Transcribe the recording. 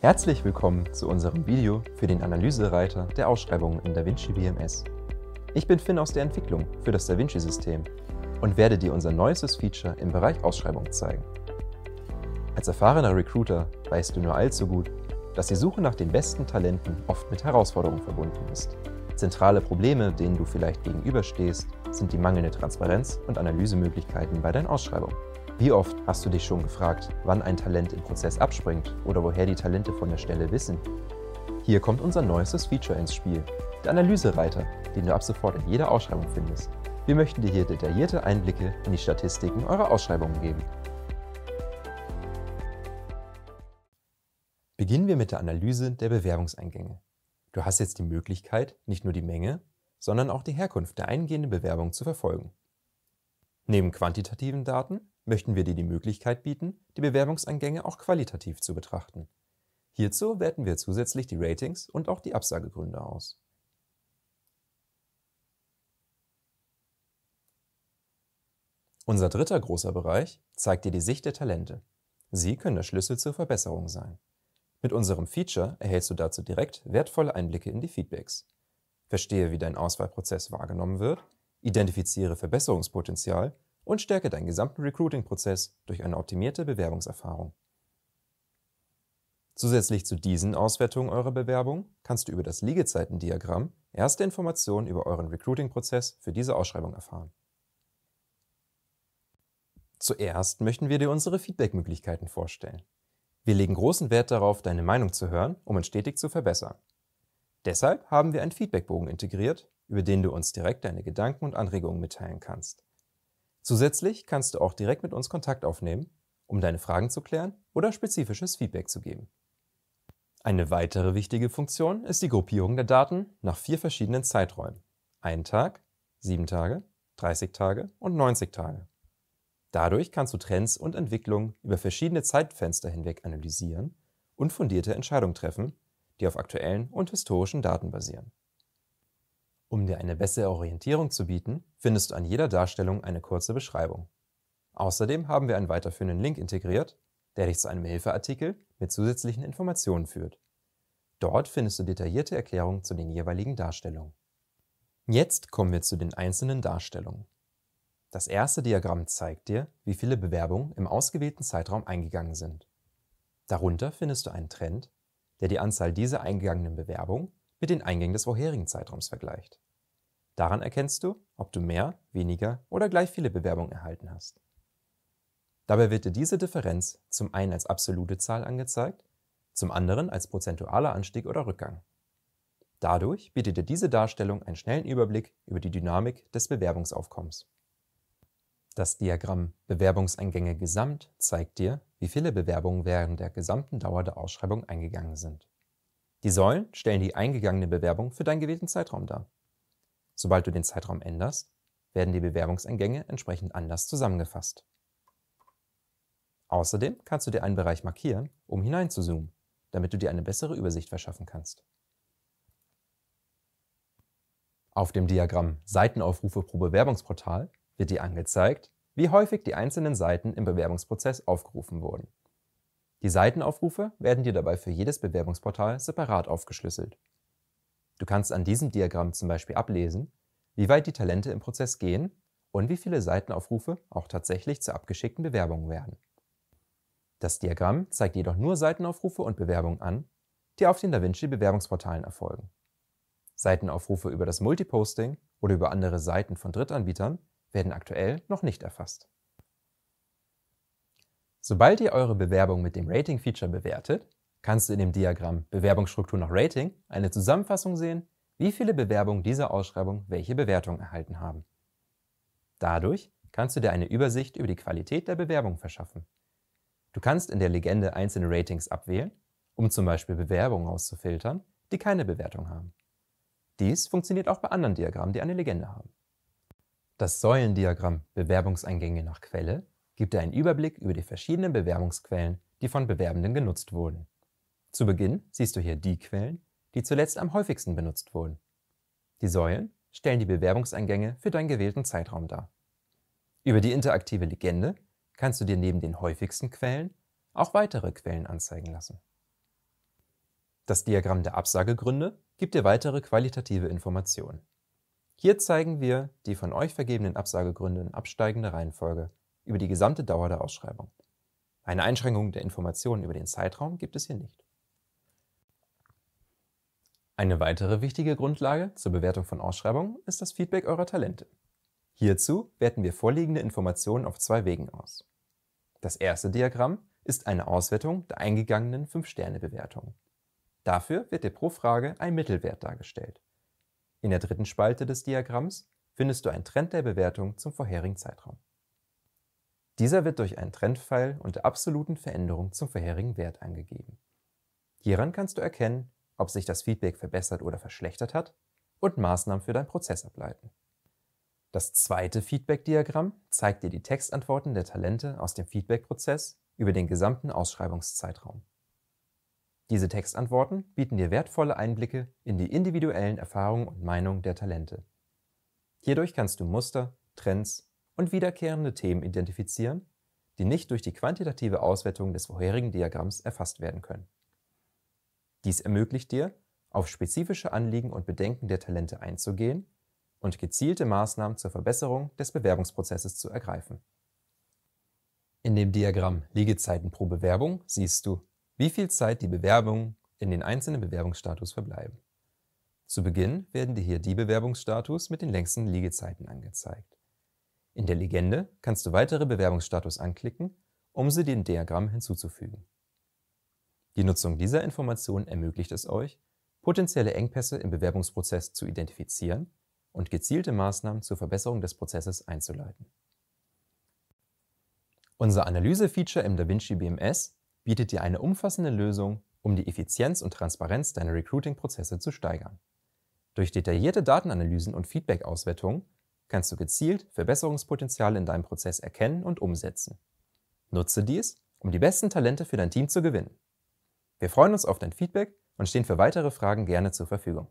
Herzlich willkommen zu unserem Video für den Analysereiter der Ausschreibungen in DaVinci VMS. Ich bin Finn aus der Entwicklung für das DaVinci-System und werde dir unser neuestes Feature im Bereich Ausschreibung zeigen. Als erfahrener Recruiter weißt du nur allzu gut, dass die Suche nach den besten Talenten oft mit Herausforderungen verbunden ist. Zentrale Probleme, denen du vielleicht gegenüberstehst, sind die mangelnde Transparenz und Analysemöglichkeiten bei deinen Ausschreibungen. Wie oft hast du dich schon gefragt, wann ein Talent im Prozess abspringt oder woher die Talente von der Stelle wissen? Hier kommt unser neuestes Feature ins Spiel, der Analysereiter, den du ab sofort in jeder Ausschreibung findest. Wir möchten dir hier detaillierte Einblicke in die Statistiken eurer Ausschreibungen geben. Beginnen wir mit der Analyse der Bewerbungseingänge. Du hast jetzt die Möglichkeit, nicht nur die Menge, sondern auch die Herkunft der eingehenden Bewerbung zu verfolgen. Neben quantitativen Daten möchten wir dir die Möglichkeit bieten, die Bewerbungseingänge auch qualitativ zu betrachten. Hierzu werten wir zusätzlich die Ratings und auch die Absagegründe aus. Unser dritter großer Bereich zeigt dir die Sicht der Talente. Sie können der Schlüssel zur Verbesserung sein. Mit unserem Feature erhältst du dazu direkt wertvolle Einblicke in die Feedbacks. Verstehe, wie dein Auswahlprozess wahrgenommen wird Identifiziere Verbesserungspotenzial und stärke deinen gesamten Recruiting-Prozess durch eine optimierte Bewerbungserfahrung. Zusätzlich zu diesen Auswertungen eurer Bewerbung kannst du über das Liegezeitendiagramm erste Informationen über euren Recruiting-Prozess für diese Ausschreibung erfahren. Zuerst möchten wir dir unsere Feedback-Möglichkeiten vorstellen. Wir legen großen Wert darauf, deine Meinung zu hören, um uns stetig zu verbessern. Deshalb haben wir einen Feedbackbogen integriert, über den du uns direkt deine Gedanken und Anregungen mitteilen kannst. Zusätzlich kannst du auch direkt mit uns Kontakt aufnehmen, um deine Fragen zu klären oder spezifisches Feedback zu geben. Eine weitere wichtige Funktion ist die Gruppierung der Daten nach vier verschiedenen Zeiträumen. Ein Tag, sieben Tage, 30 Tage und 90 Tage. Dadurch kannst du Trends und Entwicklungen über verschiedene Zeitfenster hinweg analysieren und fundierte Entscheidungen treffen, die auf aktuellen und historischen Daten basieren. Um dir eine bessere Orientierung zu bieten, findest du an jeder Darstellung eine kurze Beschreibung. Außerdem haben wir einen weiterführenden Link integriert, der dich zu einem Hilfeartikel mit zusätzlichen Informationen führt. Dort findest du detaillierte Erklärungen zu den jeweiligen Darstellungen. Jetzt kommen wir zu den einzelnen Darstellungen. Das erste Diagramm zeigt dir, wie viele Bewerbungen im ausgewählten Zeitraum eingegangen sind. Darunter findest du einen Trend, der die Anzahl dieser eingegangenen Bewerbungen mit den Eingängen des vorherigen Zeitraums vergleicht. Daran erkennst du, ob du mehr, weniger oder gleich viele Bewerbungen erhalten hast. Dabei wird dir diese Differenz zum einen als absolute Zahl angezeigt, zum anderen als prozentualer Anstieg oder Rückgang. Dadurch bietet dir diese Darstellung einen schnellen Überblick über die Dynamik des Bewerbungsaufkommens. Das Diagramm Bewerbungseingänge Gesamt zeigt dir, wie viele Bewerbungen während der gesamten Dauer der Ausschreibung eingegangen sind. Die Säulen stellen die eingegangene Bewerbung für deinen gewählten Zeitraum dar. Sobald du den Zeitraum änderst, werden die Bewerbungseingänge entsprechend anders zusammengefasst. Außerdem kannst du dir einen Bereich markieren, um hineinzuzoomen, damit du dir eine bessere Übersicht verschaffen kannst. Auf dem Diagramm Seitenaufrufe pro Bewerbungsportal wird dir angezeigt, wie häufig die einzelnen Seiten im Bewerbungsprozess aufgerufen wurden. Die Seitenaufrufe werden dir dabei für jedes Bewerbungsportal separat aufgeschlüsselt. Du kannst an diesem Diagramm zum Beispiel ablesen, wie weit die Talente im Prozess gehen und wie viele Seitenaufrufe auch tatsächlich zu abgeschickten Bewerbungen werden. Das Diagramm zeigt jedoch nur Seitenaufrufe und Bewerbungen an, die auf den DaVinci Bewerbungsportalen erfolgen. Seitenaufrufe über das Multiposting oder über andere Seiten von Drittanbietern werden aktuell noch nicht erfasst. Sobald ihr eure Bewerbung mit dem Rating-Feature bewertet, kannst du in dem Diagramm Bewerbungsstruktur nach Rating eine Zusammenfassung sehen, wie viele Bewerbungen dieser Ausschreibung welche Bewertung erhalten haben. Dadurch kannst du dir eine Übersicht über die Qualität der Bewerbung verschaffen. Du kannst in der Legende einzelne Ratings abwählen, um zum Beispiel Bewerbungen auszufiltern, die keine Bewertung haben. Dies funktioniert auch bei anderen Diagrammen, die eine Legende haben. Das Säulendiagramm Bewerbungseingänge nach Quelle gibt er einen Überblick über die verschiedenen Bewerbungsquellen, die von Bewerbenden genutzt wurden. Zu Beginn siehst du hier die Quellen, die zuletzt am häufigsten benutzt wurden. Die Säulen stellen die Bewerbungseingänge für deinen gewählten Zeitraum dar. Über die interaktive Legende kannst du dir neben den häufigsten Quellen auch weitere Quellen anzeigen lassen. Das Diagramm der Absagegründe gibt dir weitere qualitative Informationen. Hier zeigen wir die von euch vergebenen Absagegründe in absteigender Reihenfolge über die gesamte Dauer der Ausschreibung. Eine Einschränkung der Informationen über den Zeitraum gibt es hier nicht. Eine weitere wichtige Grundlage zur Bewertung von Ausschreibungen ist das Feedback eurer Talente. Hierzu werten wir vorliegende Informationen auf zwei Wegen aus. Das erste Diagramm ist eine Auswertung der eingegangenen 5 sterne bewertung Dafür wird dir pro Frage ein Mittelwert dargestellt. In der dritten Spalte des Diagramms findest du einen Trend der Bewertung zum vorherigen Zeitraum. Dieser wird durch einen Trendpfeil unter absoluten Veränderung zum vorherigen Wert angegeben. Hieran kannst du erkennen, ob sich das Feedback verbessert oder verschlechtert hat und Maßnahmen für deinen Prozess ableiten. Das zweite Feedback-Diagramm zeigt dir die Textantworten der Talente aus dem Feedback-Prozess über den gesamten Ausschreibungszeitraum. Diese Textantworten bieten dir wertvolle Einblicke in die individuellen Erfahrungen und Meinungen der Talente. Hierdurch kannst du Muster, Trends und wiederkehrende Themen identifizieren, die nicht durch die quantitative Auswertung des vorherigen Diagramms erfasst werden können. Dies ermöglicht dir, auf spezifische Anliegen und Bedenken der Talente einzugehen und gezielte Maßnahmen zur Verbesserung des Bewerbungsprozesses zu ergreifen. In dem Diagramm Liegezeiten pro Bewerbung siehst du, wie viel Zeit die Bewerbungen in den einzelnen Bewerbungsstatus verbleiben. Zu Beginn werden dir hier die Bewerbungsstatus mit den längsten Liegezeiten angezeigt. In der Legende kannst du weitere Bewerbungsstatus anklicken, um sie dem Diagramm hinzuzufügen. Die Nutzung dieser Informationen ermöglicht es euch, potenzielle Engpässe im Bewerbungsprozess zu identifizieren und gezielte Maßnahmen zur Verbesserung des Prozesses einzuleiten. Unser Analyse-Feature im DaVinci BMS bietet dir eine umfassende Lösung, um die Effizienz und Transparenz deiner Recruiting-Prozesse zu steigern. Durch detaillierte Datenanalysen und Feedback-Auswertungen kannst du gezielt Verbesserungspotenziale in deinem Prozess erkennen und umsetzen. Nutze dies, um die besten Talente für dein Team zu gewinnen. Wir freuen uns auf dein Feedback und stehen für weitere Fragen gerne zur Verfügung.